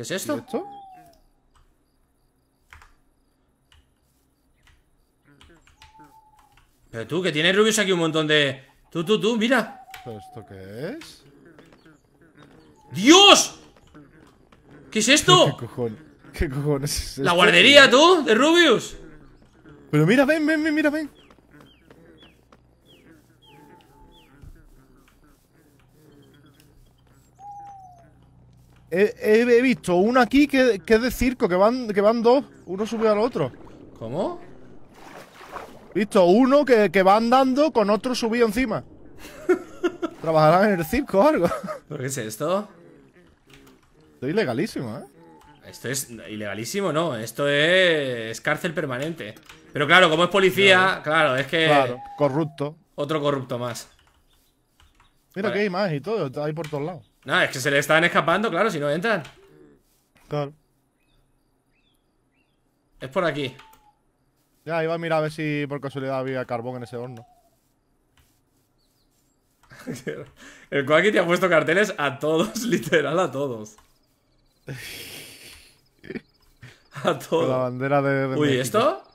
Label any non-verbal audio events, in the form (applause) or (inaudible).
¿Qué es esto? esto? Pero tú, que tienes Rubius aquí un montón de... Tú, tú, tú, mira ¿Pero esto qué es? ¡Dios! ¿Qué es esto? (laughs) ¿Qué, ¿Qué cojones es ¿La guardería, tú? ¿De Rubius? Pero mira, ven, ven, ven, mira, ven He, visto uno aquí que, es de circo, que van, que van dos, uno subido al otro. ¿Cómo? Visto uno que, que va andando con otro subido encima. (laughs) Trabajarán en el circo o algo. ¿Por qué es esto? Esto es ilegalísimo, ¿eh? Esto es ilegalísimo, no. Esto es cárcel permanente. Pero claro, como es policía, claro, es que. Claro, corrupto. Otro corrupto más. Mira que hay más y todo, está ahí por todos lados. No, es que se le están escapando, claro, si no entran. Claro. Es por aquí. Ya, iba a mirar a ver si por casualidad había carbón en ese horno. (laughs) El Quacky te ha puesto carteles a todos, (laughs) literal a todos. (laughs) a todos. La bandera de, Uy, ¿esto?